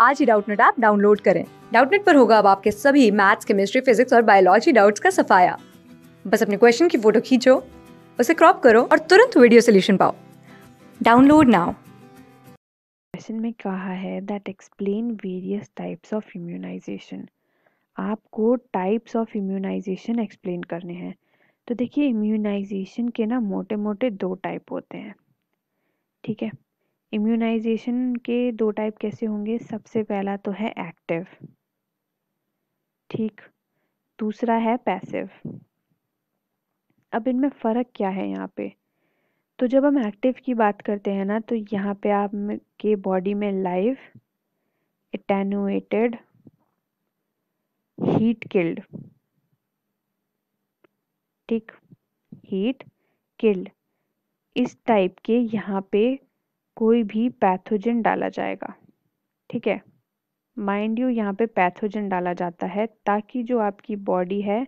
आज ही Doubtnut app download करें डाउटनेट पर होगा अब आपके सभी मैथ्स केमिस्ट्री फिजिक्स और बायोलॉजी डाउट्स का सफाया बस अपने क्वेश्चन की फोटो खींचो उसे क्रॉप करो और तुरंत वीडियो सोल्यूशन पाओ डाउनलोड नाउ क्वेश्चन में कहा है that explain various types of immunization आपको टाइप्स ऑफ इम्यूनाइजेशन एक्सप्लेन करने हैं तो देखिए इम्यूनाइजेशन के ना मोटे मोटे दो टाइप होते हैं ठीक है इम्यूनाइजेशन के दो टाइप कैसे होंगे सबसे पहला तो है एक्टिव ठीक दूसरा है पैसिव अब इनमें फ़र्क क्या है यहाँ पे तो जब हम एक्टिव की बात करते हैं ना तो यहाँ पे आप के बॉडी में लाइव एटेनुएटेड हीट किल्ड ठीक हीट किल्ड इस टाइप के यहाँ पे कोई भी पैथोजन डाला जाएगा ठीक है माइंड यू यहाँ पे पैथोजन डाला जाता है ताकि जो आपकी बॉडी है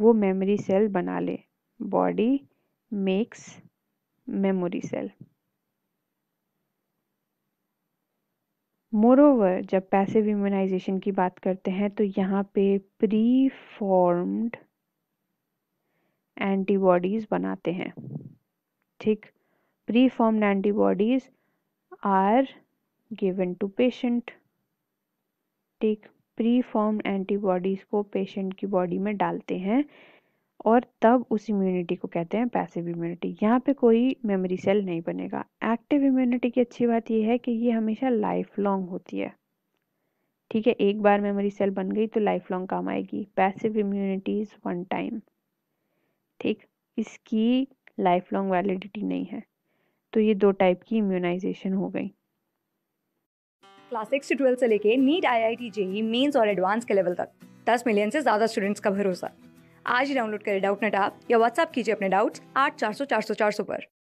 वो मेमोरी सेल बना ले body makes memory cell moreover जब पैसिव इम्यूनाइजेशन की बात करते हैं तो यहाँ पे प्री फॉर्म्ड एंटीबॉडीज़ बनाते हैं ठीक pre formed antibodies are given to patient ठीक प्री फॉर्म एंटीबॉडीज़ को पेशेंट की बॉडी में डालते हैं और तब उस इम्यूनिटी को कहते हैं पैसिव इम्यूनिटी यहाँ पे कोई मेमोरी सेल नहीं बनेगा एक्टिव इम्यूनिटी की अच्छी बात यह है कि ये हमेशा लाइफ लॉन्ग होती है ठीक है एक बार मेमोरी सेल बन गई तो लाइफ लॉन्ग काम आएगी passive immunity is one time ठीक इसकी लाइफ लॉन्ग वैलिडिटी नहीं है तो ये दो टाइप की इम्यूनाइजेशन हो गई क्लास सिक्स से ट्वेल्थ से लेके NEET I I T JEE mains और एडवांस के लेवल तक दस मिलियन से ज़्यादा स्टूडेंट्स का भरोसा आज ही डाउनलोड करें डाउट नेट आप या व्हाट्सअप कीजिए अपने डाउट्स आठ चार सौ चार सौ चार सौ पर